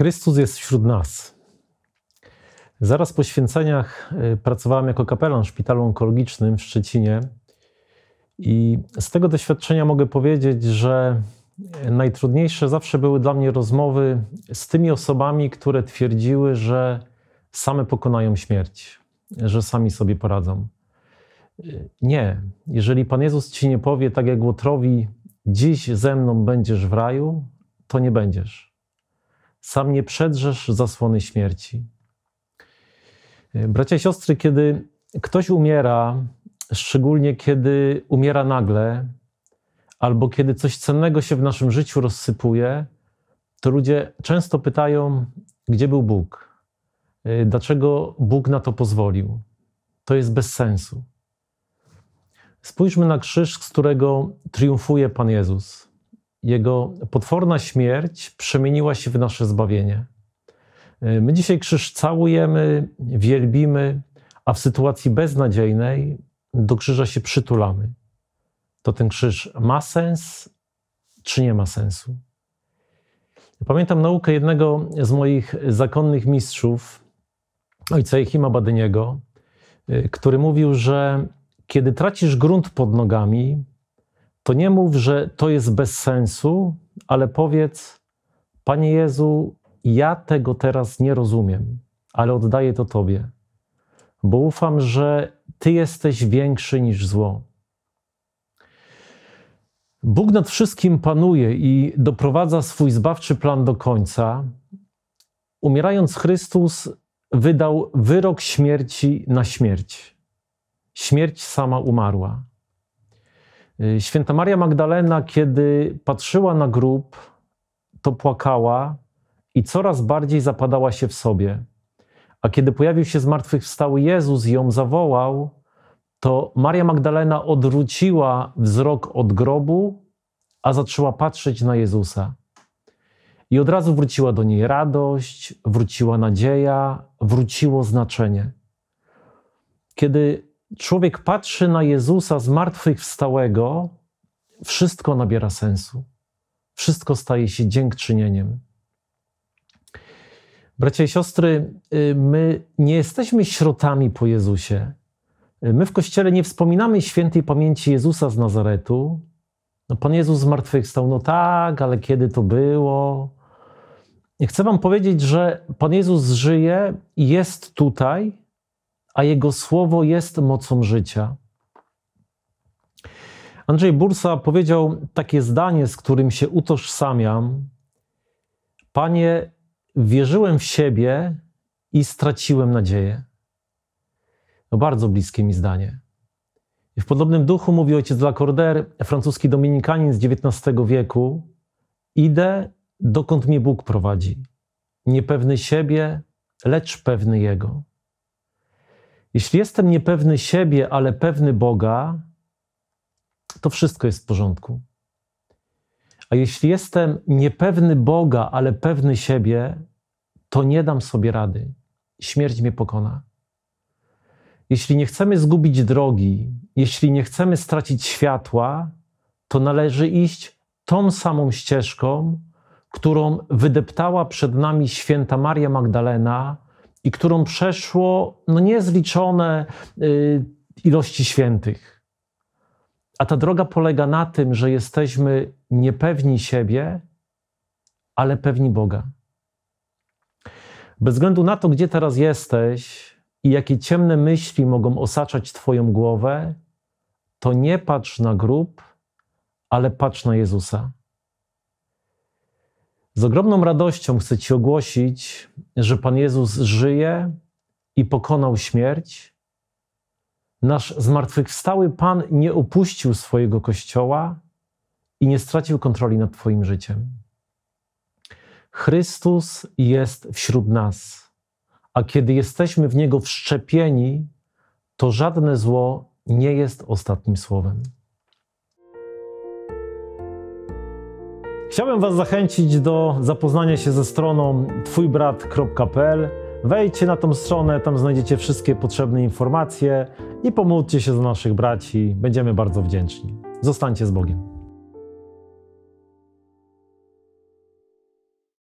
Chrystus jest wśród nas. Zaraz po święceniach y, pracowałem jako kapelan w szpitalu onkologicznym w Szczecinie i z tego doświadczenia mogę powiedzieć, że y, najtrudniejsze zawsze były dla mnie rozmowy z tymi osobami, które twierdziły, że same pokonają śmierć, że sami sobie poradzą. Y, nie, jeżeli Pan Jezus ci nie powie, tak jak Łotrowi, dziś ze mną będziesz w raju, to nie będziesz sam nie przedrzesz zasłony śmierci. Y, bracia i siostry, kiedy ktoś umiera, szczególnie kiedy umiera nagle, albo kiedy coś cennego się w naszym życiu rozsypuje, to ludzie często pytają, gdzie był Bóg? Y, dlaczego Bóg na to pozwolił? To jest bez sensu. Spójrzmy na krzyż, z którego triumfuje Pan Jezus. Jego potworna śmierć przemieniła się w nasze zbawienie. E, my dzisiaj krzyż całujemy, wielbimy, a w sytuacji beznadziejnej do krzyża się przytulamy. To ten krzyż ma sens, czy nie ma sensu? Pamiętam naukę jednego z moich zakonnych mistrzów, ojca Jechima Badyniego, e, który mówił, że kiedy tracisz grunt pod nogami, to nie mów, że to jest bez sensu, ale powiedz: Panie Jezu, ja tego teraz nie rozumiem, ale oddaję to Tobie, bo ufam, że Ty jesteś większy niż zło. Bóg nad wszystkim panuje i doprowadza swój zbawczy plan do końca. Umierając, Chrystus wydał wyrok śmierci na śmierć. Śmierć sama umarła. Y, Święta Maria Magdalena, kiedy patrzyła na grób, to płakała i coraz bardziej zapadała się w sobie. A kiedy pojawił się zmartwychwstały Jezus i ją zawołał, to Maria Magdalena odwróciła wzrok od grobu, a zaczęła patrzeć na Jezusa. I od razu wróciła do niej radość, wróciła nadzieja, wróciło znaczenie. Kiedy człowiek patrzy na Jezusa zmartwychwstałego, wszystko nabiera sensu. Wszystko staje się dziękczynieniem. Bracia i siostry, y, my nie jesteśmy śrotami po Jezusie. Y, my w Kościele nie wspominamy świętej pamięci Jezusa z Nazaretu. No, Pan Jezus zmartwychwstał, no tak, ale kiedy to było? I chcę Wam powiedzieć, że Pan Jezus żyje i jest tutaj, a Jego słowo jest mocą życia. Andrzej Bursa powiedział takie zdanie, z którym się utożsamiam: Panie, wierzyłem w siebie i straciłem nadzieję. No bardzo bliskie mi zdanie. W podobnym duchu mówi ojciec Lacorder, francuski dominikanin z XIX wieku: Idę, dokąd mnie Bóg prowadzi. Niepewny siebie, lecz pewny Jego. Jeśli jestem niepewny siebie, ale pewny Boga, to wszystko jest w porządku. A jeśli jestem niepewny Boga, ale pewny siebie, to nie dam sobie rady. Śmierć mnie pokona. Jeśli nie chcemy zgubić drogi, jeśli nie chcemy stracić światła, to należy iść tą samą ścieżką, którą wydeptała przed nami święta Maria Magdalena i którą przeszło no, niezliczone y, ilości świętych. A ta droga polega na tym, że jesteśmy niepewni siebie, ale pewni Boga. Bez względu na to, gdzie teraz jesteś i jakie ciemne myśli mogą osaczać Twoją głowę, to nie patrz na grób, ale patrz na Jezusa. Z ogromną radością chcę Ci ogłosić, że Pan Jezus żyje i pokonał śmierć. Nasz zmartwychwstały Pan nie opuścił swojego kościoła i nie stracił kontroli nad Twoim życiem. Chrystus jest wśród nas, a kiedy jesteśmy w Niego wszczepieni, to żadne zło nie jest ostatnim słowem. Chciałbym Was zachęcić do zapoznania się ze stroną twójbrat.pl. Wejdźcie na tą stronę, tam znajdziecie wszystkie potrzebne informacje i pomóżcie się za naszych braci. Będziemy bardzo wdzięczni. Zostańcie z Bogiem.